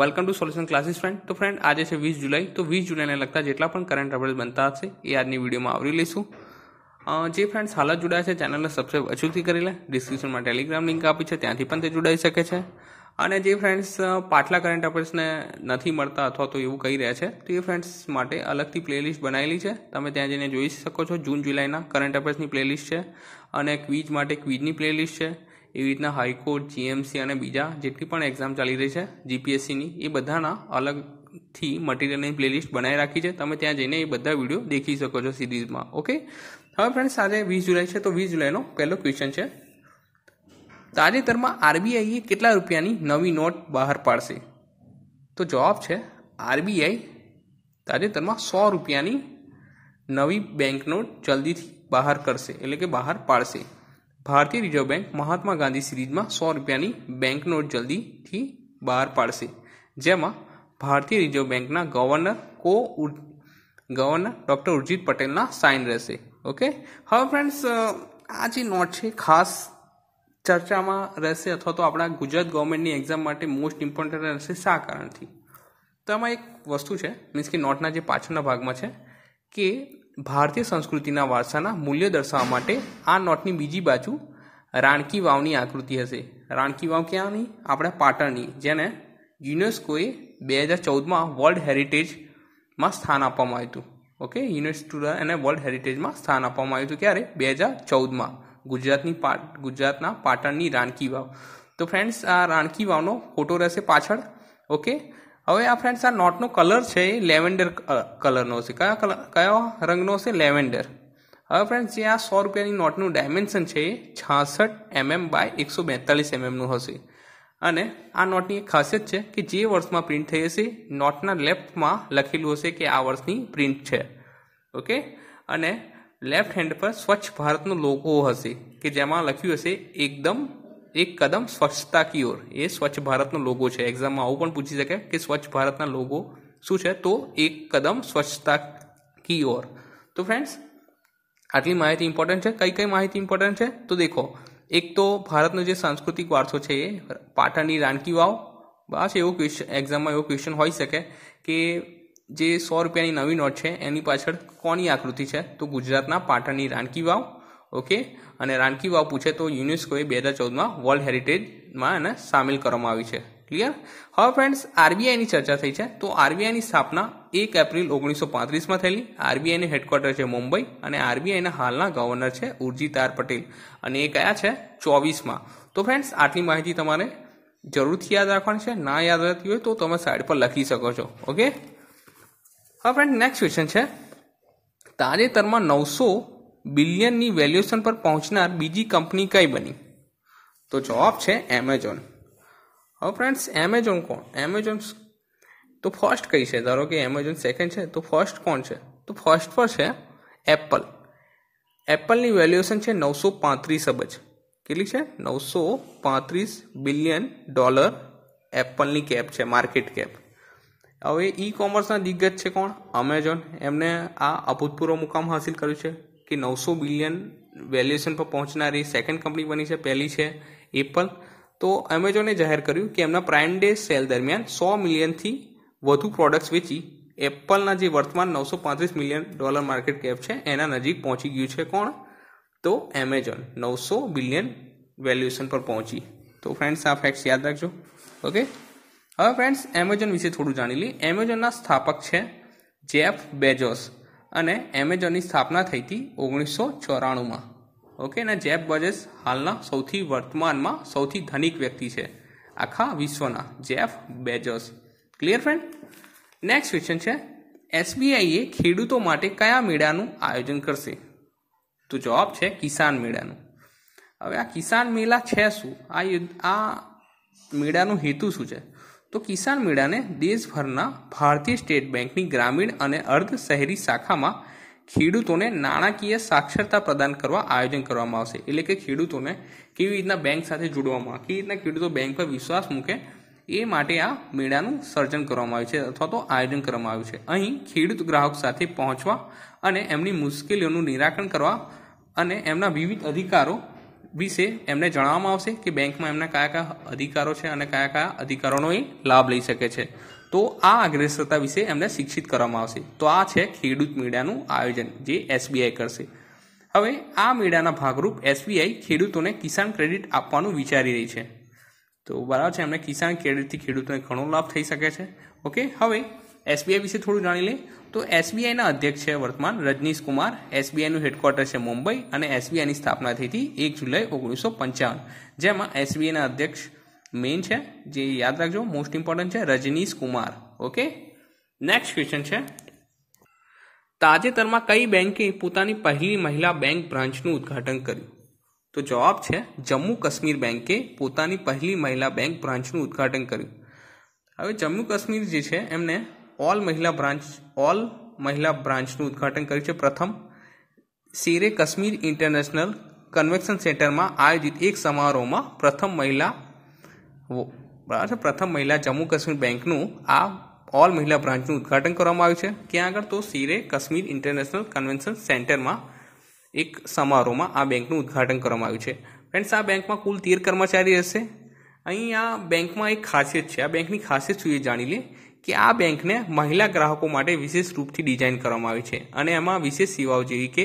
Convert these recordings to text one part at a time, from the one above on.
welcome to solution classes friend તો friend આજે છે વીસ જુલાઈ તો વીસ જુલાઈને લગતા જેટલા પણ કરંટ અફેર્સ બનતા હશે એ આજની વિડીયોમાં આવરી લઈશું જે ફ્રેન્ડ્સ હાલ જ જોડાયા છે ચેનલને સબસ્ક્રાઈબ અચૂકથી કરી લે ડિસ્ક્રિપ્શનમાં ટેલિગ્રામ લિંક આપી છે ત્યાંથી પણ તે જોડાઈ શકે છે અને જે ફ્રેન્ડ્સ પાછલા કરંટ અફેર્સને નથી મળતા અથવા તો એવું કહી રહ્યા છે તો એ ફ્રેન્ડ્સ માટે અલગથી પ્લેલિસ્ટ બનાવેલી છે તમે ત્યાં જઈને જોઈ શકો છો જૂન જુલાઈના કરંટ અફેર્સની પ્લેલિસ્ટ છે અને ક્વિઝ માટે ક્વિઝની પ્લેલિસ્ટ છે એવી રીતના હાઈકોર્ટ જીએમસી અને બીજા જેટલી પણ એક્ઝામ ચાલી રહી છે જીપીએસસીની એ બધાના અલગથી મટીરિયલની પ્લેલિસ્ટ બનાવી રાખી છે તમે ત્યાં જઈને એ બધા વિડીયો દેખી શકો છો સિરીઝમાં ઓકે હવે ફ્રેન્ડ્સ આજે વીસ જુલાઈ છે તો વીસ જુલાઈનો પહેલો ક્વેશ્ચન છે તાજેતરમાં આરબીઆઈએ કેટલા રૂપિયાની નવી નોટ બહાર પાડશે તો જવાબ છે આરબીઆઈ તાજેતરમાં સો રૂપિયાની નવી બેંકનોટ જલ્દીથી બહાર કરશે એટલે કે બહાર પાડશે ભારતીય રિઝર્વ બેંક મહાત્મા ગાંધી સિરીઝમાં સો રૂપિયાની બેંકનોટ જલ્દીથી બહાર પાડશે જેમાં ભારતીય રિઝર્વ બેંકના ગવર્નર કો ગવર્નર ડૉક્ટર ઉર્જિત પટેલના સાઇન રહેશે ઓકે હવે ફ્રેન્ડ્સ આ જે નોટ છે ખાસ ચર્ચામાં રહેશે અથવા તો આપણા ગુજરાત ગવર્મેન્ટની એક્ઝામ માટે મોસ્ટ ઇમ્પોર્ટન્ટ રહેશે શા કારણથી તો આમાં એક વસ્તુ છે મીન્સ કે નોટના જે પાછળના ભાગમાં છે કે ભારતીય સંસ્કૃતિના વારસાના મૂલ્ય દર્શાવવા માટે આ નોટની બીજી બાજુ રાણકી વાવની આકૃતિ હશે રાણકી વાવ ક્યાંની આપણા પાટણની જેને યુનેસ્કોએ બે હજાર ચૌદમાં વર્લ્ડ હેરિટેજમાં સ્થાન આપવામાં આવ્યું હતું ઓકે યુનેસ્કો એને વર્લ્ડ હેરિટેજમાં સ્થાન આપવામાં આવ્યું હતું ક્યારે બે હજાર ચૌદમાં ગુજરાતની પાટ ગુજરાતના પાટણની રાણકી વાવ તો ફ્રેન્ડ્સ આ રાણકી વાવનો ફોટો રહેશે પાછળ ઓકે હવે આ ફ્રેન્ડ્સ આ નોટનો કલર છે એ લેવેન્ડર કલરનો હશે કયા કલર કયો રંગનો હશે લેવેન્ડર હવે ફ્રેન્ડ્સ જે આ સો રૂપિયાની નોટનું ડાયમેન્શન છે એ છાસઠ એમએમ mm બાય એકસો બેતાલીસ એમએમનું mm હશે અને આ નોટની એક ખાસિયત છે કે જે વર્ષમાં પ્રિન્ટ થઈ હશે નોટના લેફ્ટમાં લખેલું હશે કે આ વર્ષની પ્રિન્ટ છે ઓકે અને લેફ્ટ હેન્ડ પર સ્વચ્છ ભારતનો લોગો હશે કે જેમાં લખ્યું હશે એકદમ એક કદમ સ્વચ્છતા કી ઓર એ સ્વચ્છ ભારતનો લોગો છે એક્ઝામમાં આવું પણ પૂછી શકે કે સ્વચ્છ ભારતના લોગો શું છે તો એક કદમ સ્વચ્છતા કી ઓર તો ફ્રેન્ડ્સ આટલી માહિતી ઇમ્પોર્ટન્ટ છે કઈ કઈ માહિતી ઇમ્પોર્ટન્ટ છે તો દેખો એક તો ભારતનો જે સાંસ્કૃતિક વારસો છે એ પાટણની રાણકી વાવ બસ એવો ક્વેશ્ચન એક્ઝામમાં એવો ક્વેશ્ચન હોઈ શકે કે જે સો રૂપિયાની નવી નોટ છે એની પાછળ કોની આકૃતિ છે તો ગુજરાતના પાટણની રાણકી વાવ ઓકે અને રાણકી વાવ પૂછે તો યુનેસ્કોએ બે હજાર ચૌદમાં વર્લ્ડ હેરિટેજમાં એને સામેલ કરવામાં આવી છે ક્લિયર હવે ફ્રેન્ડ્સ આરબીઆઈની ચર્ચા થઈ છે તો આરબીઆઈની સ્થાપના એક એપ્રિલ ઓગણીસો પાંત્રીસમાં થયેલી આરબીઆઈનું હેડક્વાર્ટર છે મુંબઈ અને આરબીઆઈના હાલના ગવર્નર છે ઉર્જીતાર પટેલ અને એ કયા છે ચોવીસમાં તો ફ્રેન્ડ્સ આટલી માહિતી તમારે જરૂરથી યાદ રાખવાની છે ના યાદ રહેતી હોય તો તમે સાઈડ પર લખી શકો છો ઓકે હવે ફ્રેન્ડ નેક્સ્ટ ક્વેશ્ચન છે તાજેતરમાં નવસો બિલિયનની વેલ્યુએશન પર પહોંચનાર બીજી કંપની કઈ બની તો જવાબ છે એમેઝોન હવે ફ્રેન્ડ્સ એમેઝોન કોણ એમેઝોન તો ફર્સ્ટ કઈ છે ધારો કે એમેઝોન સેકન્ડ છે તો ફર્સ્ટ કોણ છે તો ફર્સ્ટ પર છે એપલ એપલની વેલ્યુએશન છે નવસો પાંત્રીસ અબજ કેટલી છે નવસો પાંત્રીસ બિલિયન ડોલર એપલની કેપ છે માર્કેટ કેપ હવે ઈ કોમર્સના દિગ્ગજ છે કોણ અમેઝોન એમને આ અભૂતપૂર્વ મુકામ હાંસિલ કર્યું છે કે નવસો બિલિયન વેલ્યુએશન પર પહોંચનારી સેકન્ડ કંપની બની છે પહેલી છે એપલ તો એમેઝોને જાહેર કર્યું કે એમના પ્રાઇમ ડે સેલ દરમિયાન સો મિલિયનથી વધુ પ્રોડક્ટ્સ વેચી એપલના જે વર્તમાન નવસો પાંત્રીસ મિલિયન ડોલર માર્કેટ કેપ છે એના નજીક પહોંચી ગયું છે કોણ તો એમેઝોન નવસો બિલિયન વેલ્યુએશન પર પહોંચી તો ફ્રેન્ડ્સ આ ફેક્ટ્સ યાદ રાખજો ઓકે હવે ફ્રેન્ડ્સ એમેઝોન વિશે થોડું જાણી લઈએ એમેઝોનના સ્થાપક છે જેફ બેજોસ અને એમેઝોનની સ્થાપના થઈ હતી ઓગણીસો ચોરાણુંમાં ઓકે અને જેફ બજેસ હાલના સૌથી વર્તમાનમાં સૌથી ધનિક વ્યક્તિ છે આખા વિશ્વના Jeff Bezos clear friend next question છે એસબીઆઈએ ખેડૂતો માટે કયા મેળાનું આયોજન કરશે તો જવાબ છે કિસાન મેળાનું હવે આ કિસાન મેળા છે શું આ આ મેળાનો હેતુ શું છે તો કિસાન મેળાને દેશભરના ભારતીય સ્ટેટ બેંકની ગ્રામીણ અને અર્ધ શહેરી શાખામાં ખેડૂતોને નાણાકીય સાક્ષરતા પ્રદાન કરવા આયોજન કરવામાં આવશે એટલે કે ખેડૂતોને કેવી રીતના બેંક સાથે જોડવામાં કેવી રીતના ખેડૂતો બેંક પર વિશ્વાસ મૂકે એ માટે આ મેળાનું સર્જન કરવામાં આવ્યું છે અથવા તો આયોજન કરવામાં આવ્યું છે અહીં ખેડૂત ગ્રાહક સાથે પહોંચવા અને એમની મુશ્કેલીઓનું નિરાકરણ કરવા અને એમના વિવિધ અધિકારો વિશે એમને જણાવવામાં આવશે કે બેંકમાં એમના કયા કયા અધિકારો છે અને કયા કયા અધિકારોનો એ લાભ લઈ શકે છે તો આ અગ્રેસરતા વિશે એમને શિક્ષિત કરવામાં આવશે તો આ છે ખેડૂત મીડિયાનું આયોજન જે એસબીઆઈ કરશે હવે આ મીડિયાના ભાગરૂપ એસબીઆઈ ખેડૂતોને કિસાન ક્રેડિટ આપવાનું વિચારી રહી છે તો બરાબર છે એમને કિસાન ક્રેડિટથી ખેડૂતોને ઘણો લાભ થઈ શકે છે ઓકે હવે એસબીઆઈ વિશે થોડું જાણી લઈએ તો એસબીઆઈના અધ્યક્ષ છે વર્તમાન રજનીશ કુમાર એસબીઆઈનું હેડક્વાર્ટર છે મુંબઈ અને એસબીઆઈની સ્થાપના થઈ હતી એક જુલાઈ ઓગણીસો પંચાવન જેમાં એસબીઆઈના અધ્યક્ષ મેઇન છે જે યાદ રાખજો મોસ્ટ ઇમ્પોર્ટન્ટ છે Rajneesh Kumar okay next question છે તાજેતરમાં કઈ બેન્કે પોતાની પહેલી મહિલા બેંક બ્રાન્ચનું ઉદ્ઘાટન કર્યું તો જવાબ છે જમ્મુ કાશ્મીર બેન્કે પોતાની પહેલી મહિલા બેંક બ્રાન્ચનું ઉદ્ઘાટન કર્યું હવે જમ્મુ કાશ્મીર જે છે એમને ઓલ મહિલા બ્રાન્ચ ઓલ મહિલા બ્રાન્ચનું ઉદ્ઘાટન કર્યું છે પ્રથમ શેરે કાશ્મીર ઇન્ટરનેશનલ કન્વેન્શન સેન્ટરમાં આયોજિત એક સમારોહમાં પ્રથમ મહિલા બરાબર છે પ્રથમ મહિલા જમ્મુ કાશ્મીર બેંકનું આ ઓલ મહિલા બ્રાન્ચનું ઉદ્ઘાટન કરવામાં આવ્યું છે ક્યાં આગળ તો શેરે કશ્મીર ઇન્ટરનેશનલ કન્વેન્શન સેન્ટરમાં એક સમારોહમાં આ બેંકનું ઉદ્ઘાટન કરવામાં આવ્યું છે ફ્રેન્ડ્સ આ બેંકમાં કુલ તેર કર્મચારી હશે અહીં આ બેંકમાં એક ખાસિયત છે આ બેંકની ખાસિયત શું એ જાણી લે કે આ બેંકને મહિલા ગ્રાહકો માટે વિશેષ રૂપથી ડિઝાઇન કરવામાં આવી છે અને એમાં વિશેષ સેવાઓ જેવી કે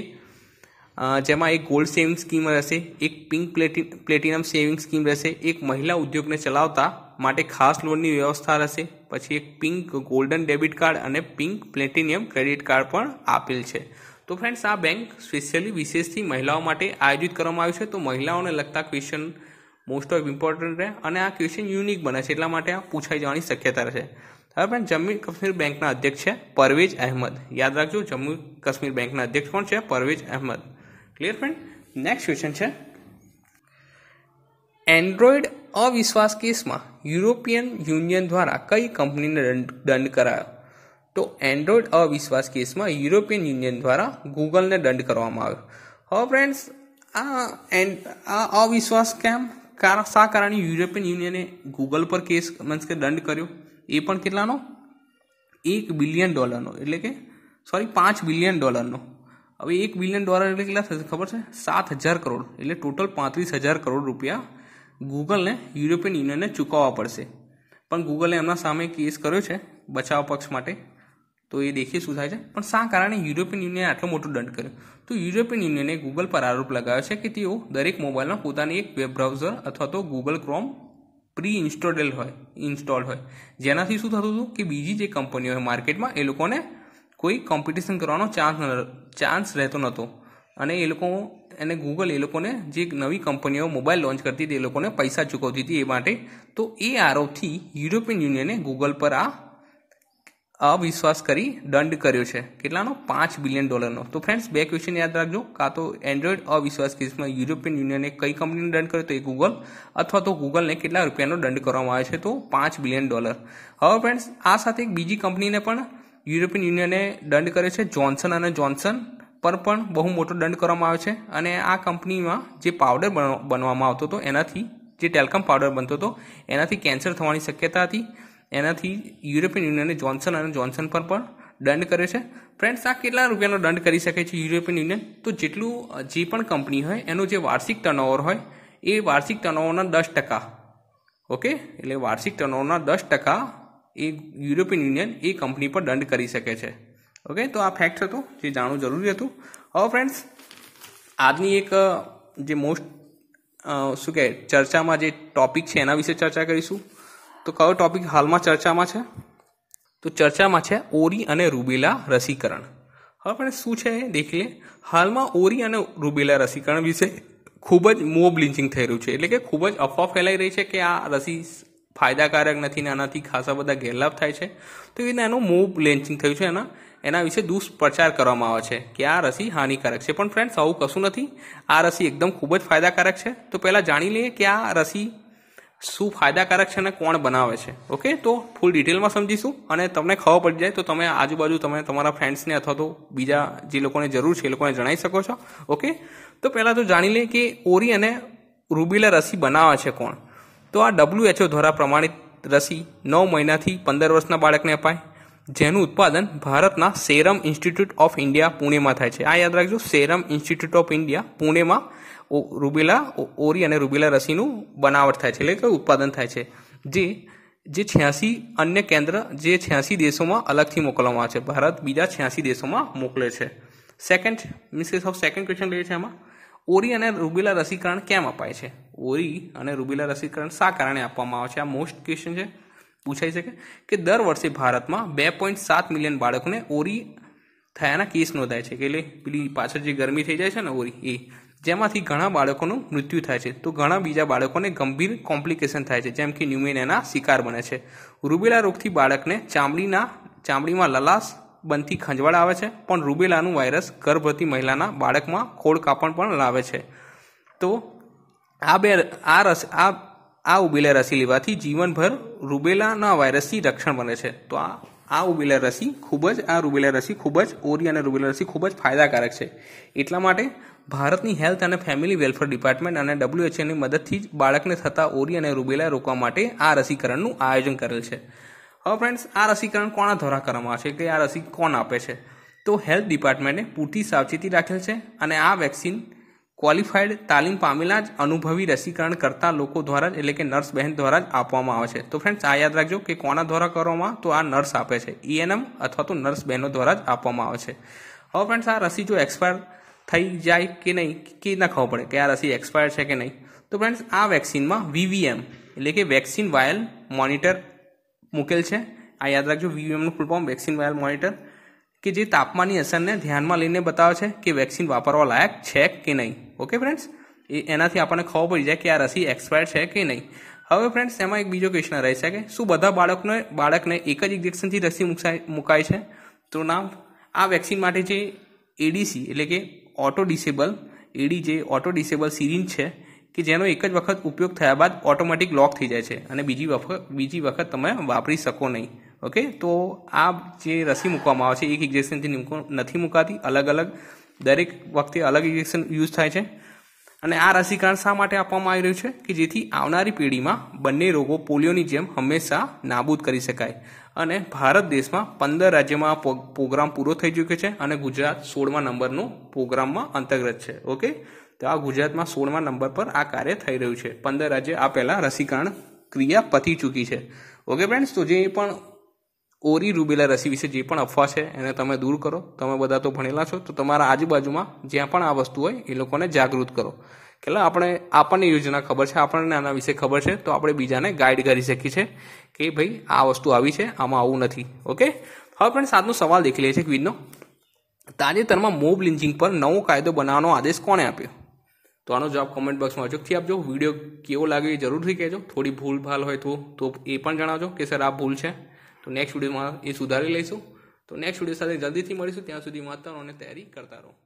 જેમાં એક ગોલ્ડ સેવિંગ સ્કીમ રહેશે એક પિંક પ્લેટિનમ સેવિંગ સ્કીમ રહેશે એક મહિલા ઉદ્યોગને ચલાવતા માટે ખાસ લોનની વ્યવસ્થા રહેશે પછી એક પિંક ગોલ્ડન ડેબિટ કાર્ડ અને પિંક પ્લેટિનિયમ ક્રેડિટ કાર્ડ પણ આપેલ છે તો ફ્રેન્ડ્સ આ બેંક સ્પેશિયલી વિશેષથી મહિલાઓ માટે આયોજિત કરવામાં આવ્યું છે તો મહિલાઓને લગતા ક્વેશ્ચન મોસ્ટ ઓફ ઇમ્પોર્ટન્ટ રહે અને આ ક્વેશ્ચન યુનિક બને છે એટલા માટે આ પૂછાઈ જવાની શક્યતા રહેશે ત્યારબાદ જમ્મુ કાશ્મીર બેંકના અધ્યક્ષ છે પરવેજ અહેમદ યાદ રાખજો જમ્મુ કાશ્મીર બેંકના અધ્યક્ષ કોણ છે Parvez Ahmed clear friend next question છે એન્ડ્રોઈડ અવિશ્વાસ કેસમાં યુરોપિયન યુનિયન દ્વારા કઈ કંપનીને દંડ કરાયો તો એન્ડ્રોઈડ અવિશ્વાસ કેસમાં યુરોપિયન યુનિયન દ્વારા ગૂગલને દંડ કરવામાં આવ્યો હવે ફ્રેન્ડ્સ આ એન્ડ આ અવિશ્વાસ કેમ કારણ શા કારણે યુરોપિયન યુનિયને ગૂગલ પર કેસ મીન્સ કે દંડ કર્યો એ પણ કેટલાનો એક બિલિયન ડોલરનો એટલે કે સોરી પાંચ બિલિયન ડોલરનો હવે એક બિલિયન ડોલર એટલે કેટલા થશે ખબર છે સાત હજાર કરોડ એટલે ટોટલ પાંત્રીસ હજાર કરોડ રૂપિયા ગૂગલને યુરોપિયન યુનિયનને ચૂકવવા પડશે પણ ગૂગલે એમના સામે કેસ કર્યો છે બચાવ પક્ષ માટે તો એ દેખીએ શું થાય છે પણ શા કારણે યુરોપિયન યુનિયને આટલો મોટો દંડ કર્યો તો યુરોપિયન યુનિયને ગૂગલ પર આરોપ લગાવ્યો છે કે તેઓ દરેક મોબાઈલમાં પોતાની એક વેબ બ્રાઉઝર અથવા તો ગૂગલ ક્રોમ પ્રી ઇન્સ્ટોલેડ હોય ઇન્સ્ટોલ હોય જેનાથી શું થતું હતું કે બીજી જે કંપનીઓ હોય માર્કેટમાં એ લોકોને કોઈ કોમ્પિટિશન કરવાનો ચાન્સ ચાન્સ રહેતો નહોતો અને એ લોકો એને ગૂગલ એ લોકોને જે નવી કંપનીઓ મોબાઈલ લોન્ચ કરતી હતી એ લોકોને પૈસા ચૂકવતી હતી એ માટે તો એ આરોપથી યુરોપિયન યુનિયને ગૂગલ પર આ અવિશ્વાસ કરી દંડ કર્યો છે કેટલાનો પાંચ બિલિયન ડોલરનો તો ફ્રેન્ડ્સ બે ક્વેશ્ચન યાદ રાખજો કાં તો એન્ડ્રોઈડ અવિશ્વાસ કેસમાં યુરોપિયન યુનિયને કઈ કંપનીને દંડ કર્યો તો એ ગૂગલ અથવા તો ગૂગલને કેટલા રૂપિયાનો દંડ કરવામાં આવ્યો છે તો પાંચ બિલિયન ડોલર હવે ફ્રેન્ડ્સ આ સાથે એક બીજી કંપનીને પણ યુરોપિયન યુનિયને દંડ કર્યો છે જોન્સન અને જોન્સન પર પણ બહુ મોટો દંડ કરવામાં આવ્યો છે અને આ કંપનીમાં જે પાવડર બનવામાં આવતો હતો એનાથી જે ટેલકમ પાવડર બનતો હતો એનાથી કેન્સર થવાની શક્યતા હતી એનાથી યુરોપિયન યુનિયને જોન્સન અને જોન્સન પર પણ દંડ કર્યો છે ફ્રેન્ડ્સ આ કેટલા રૂપિયાનો દંડ કરી શકે છે યુરોપિયન યુનિયન તો જેટલું જે પણ કંપની હોય એનું જે વાર્ષિક ટર્નઓવર હોય એ વાર્ષિક ટર્નઓવરના દસ ટકા ઓકે એટલે વાર્ષિક ટર્નઓવરના દસ ટકા એ યુરોપિયન યુનિયન એ કંપની પર દંડ કરી શકે છે ઓકે તો આ ફેક્ટ હતો જે જાણવું જરૂરી હતું હવે ફ્રેન્ડ્સ આજની એક જે મોસ્ટ શું કહે ચર્ચામાં જે ટોપિક છે એના વિશે ચર્ચા કરીશું તો કયો ટોપિક હાલમાં ચર્ચામાં છે તો ચર્ચામાં છે ઓરી અને રૂબેલા રસીકરણ હવે પણ શું છે એ દેખી દેખીએ હાલમાં ઓરી અને રૂબેલા રસીકરણ વિશે ખૂબ જ મોબ લિન્ચિંગ થઈ રહ્યું છે એટલે કે ખૂબ જ અફવા ફેલાઈ રહી છે કે આ રસી ફાયદાકારક નથી ને આનાથી ખાસા બધા ગેરલાભ થાય છે તો એવી એને એનું મોબ લેન્ચિંગ થયું છે એના એના વિશે દુષ્પ્રચાર કરવામાં આવે છે કે આ રસી હાનિકારક છે પણ ફ્રેન્ડ્સ આવું કશું નથી આ રસી એકદમ ખૂબ જ ફાયદાકારક છે તો પહેલાં જાણી લઈએ કે આ રસી શું ફાયદાકારક છે અને કોણ બનાવે છે ઓકે તો ફૂલ ડિટેલમાં સમજીશું અને તમને ખબર પડી જાય તો તમે આજુબાજુ તમે તમારા ફ્રેન્ડ્સને અથવા તો બીજા જે લોકોને જરૂર છે એ લોકોને જણાવી શકો છો ઓકે તો પહેલાં તો જાણી લઈએ કે ઓરી અને રૂબીલા રસી બનાવે છે કોણ તો આ ડબ્લ્યુએચઓ દ્વારા પ્રમાણિત રસી નવ મહિનાથી પંદર વર્ષના બાળકને અપાય જેનું ઉત્પાદન ભારતના સેરમ ઇન્સ્ટિટ્યૂટ ઓફ ઇન્ડિયા પુણેમાં થાય છે આ યાદ રાખજો સેરમ ઇન્સ્ટિટ્યૂટ ઓફ ઇન્ડિયા પુણેમાં રૂબેલા ઓરી અને રૂબેલા રસીનું બનાવટ થાય છે એટલે કે ઉત્પાદન થાય છે જે જે છ્યાસી અન્ય કેન્દ્ર જે છ્યાસી દેશોમાં અલગથી મોકલવામાં આવે છે ભારત બીજા છ્યાસી દેશોમાં મોકલે છે second means of second question લઈએ છે એમાં ઓરી અને રૂબેલા રસીકરણ કેમ અપાય છે ઓરી અને રૂબેલા રસીકરણ શા કારણે આપવામાં આવે છે આ મોસ્ટ ક્વેશ્ચન છે પૂછાઈ શકે કે દર વર્ષે ભારતમાં બે પોઈન્ટ સાત મિલિયન બાળકોને ઓરી થયાના કેસ નોંધાય છે કે એટલે પેલી પાછળ જે ગરમી થઈ જાય છે ને ઓરી એ જેમાંથી ઘણા બાળકોનું મૃત્યુ થાય છે તો ઘણા બીજા બાળકોને ગંભીર કોમ્પ્લિકેશન થાય છે જેમ કે ન્યુમેનિયાના શિકાર બને છે રૂબેલા રોગથી બાળકને ચામડીના ચામડીમાં લલાસ બનતી ખંજવાળ આવે છે પણ રૂબેલાનું વાયરસ ગર્ભવતી મહિલાના બાળકમાં ખોળ કાપણ પણ લાવે છે તો આ બે આ રસ આ આ ઉબેલા રસી લેવાથી જીવનભર રૂબેલાના વાયરસથી રક્ષણ બને છે તો આ આ ઉબેલા રસી ખૂબ જ આ રૂબેલા રસી ખૂબ જ ઓરી અને રૂબેલા રસી ખૂબ જ ફાયદાકારક છે એટલા માટે ભારતની હેલ્થ અને ફેમિલી વેલફેર ડિપાર્ટમેન્ટ અને ડબ્લ્યુએચઓની મદદથી જ બાળકને થતા ઓરી અને રૂબેલા રોકવા માટે આ રસીકરણનું આયોજન કરેલ છે હવે ફ્રેન્ડ્સ આ રસીકરણ કોના દ્વારા કરવામાં આવશે કે આ રસી કોણ આપે છે તો હેલ્થ ડિપાર્ટમેન્ટે પૂરતી સાવચેતી રાખેલ છે અને આ વેક્સિન ક્વોલિફાઈડ તાલીમ પામેલા જ અનુભવી રસીકરણ કરતા લોકો દ્વારા જ એટલે કે નર્સ બહેન દ્વારા જ આપવામાં આવે છે તો ફ્રેન્ડ્સ આ યાદ રાખજો કે કોના દ્વારા કરવામાં તો આ નર્સ આપે છે ઈએનએમ e અથવા તો નર્સ બહેનો દ્વારા જ આપવામાં આવે છે હવે ફ્રેન્ડ્સ આ રસી જો એક્સપાયર થઈ જાય કે નહીં કે ના ખબર પડે કે આ રસી એક્સપાયર છે કે નહીં તો ફ્રેન્ડ્સ આ વેક્સિનમાં વીવીએમ એટલે કે વેક્સિન વાયલ મોનિટર મૂકેલ છે આ યાદ રાખજો વીવીએમનું full form vaccine vial monitor કે જે તાપમાનની અસરને ધ્યાનમાં લઈને બતાવે છે કે વેક્સિન વાપરવા લાયક છે કે નહીં ઓકે ફ્રેન્ડ્સ એ એનાથી આપણને ખબર પડી જાય કે આ રસી એક્સપાયર છે કે નહીં હવે ફ્રેન્ડ્સ એમાં એક બીજો ક્વેશ્ચન રહી શકે શું બધા બાળકને બાળકને એક જ ઇન્જેક્શનથી રસી મુકાય છે તો ના આ વેક્સિન માટે જે એડીસી એટલે કે ઓટો ડિસેબલ એડી જે ઓટો ડિસેબલ સિરીન છે કે જેનો એક જ વખત ઉપયોગ થયા બાદ ઓટોમેટિક લોક થઈ જાય છે અને બીજી વખત બીજી વખત તમે વાપરી શકો નહીં ઓકે તો આ જે રસી મૂકવામાં આવે છે એક ઇન્જેક્શનથી નથી મૂકાતી અલગ અલગ દરેક વખતે અલગ ઇન્જેક્શન યુઝ થાય છે અને આ રસીકરણ શા માટે આપવામાં આવી રહ્યું છે કે જેથી આવનારી પેઢીમાં બંને રોગો પોલિયોની જેમ હંમેશા નાબૂદ કરી શકાય અને ભારત દેશમાં પંદર રાજ્યમાં પ્રોગ્રામ પૂરો થઈ ચૂક્યો છે અને ગુજરાત સોળમા નંબરનો પ્રોગ્રામમાં અંતર્ગત છે ઓકે તો આ ગુજરાતમાં સોળમા નંબર પર આ કાર્ય થઈ રહ્યું છે પંદર રાજ્ય આ પહેલાં રસીકરણ ક્રિયા પતી ચૂકી છે ઓકે ફ્રેન્ડ્સ તો જે પણ ઓરી રૂબેલા રસી વિશે જે પણ અફવા છે એને તમે દૂર કરો તમે બધા તો ભણેલા છો તો તમારા આજુબાજુમાં જ્યાં પણ આ વસ્તુ હોય એ લોકોને જાગૃત કરો કે આપણે આપણને યોજના ખબર છે આપણને આના વિશે ખબર છે તો આપણે બીજાને ગાઈડ કરી શકીએ છીએ કે ભાઈ આ વસ્તુ આવી છે આમાં આવું નથી ઓકે હવે ફ્રેન્ડ આજનો સવાલ દેખી લઈએ છીએ ક્વિઝનો તાજેતરમાં મોબ લિન્ચિંગ પર નવો કાયદો બનાવવાનો આદેશ કોણે આપ્યો તો આનો જવાબ કોમેન્ટ બોક્સમાં અચૂકથી આપજો વિડીયો કેવો લાગે એ જરૂરથી કહેજો થોડી ભૂલ ભાલ હોય તો એ પણ જણાવજો કે સર આ ભૂલ છે તો નેક્સ્ટ વિડીયોમાં એ સુધારી લઈશું તો નેક્સ્ટ વિડીયો સાથે જલ્દીથી મળીશું ત્યાં સુધી રહો અને તૈયારી કરતા રહો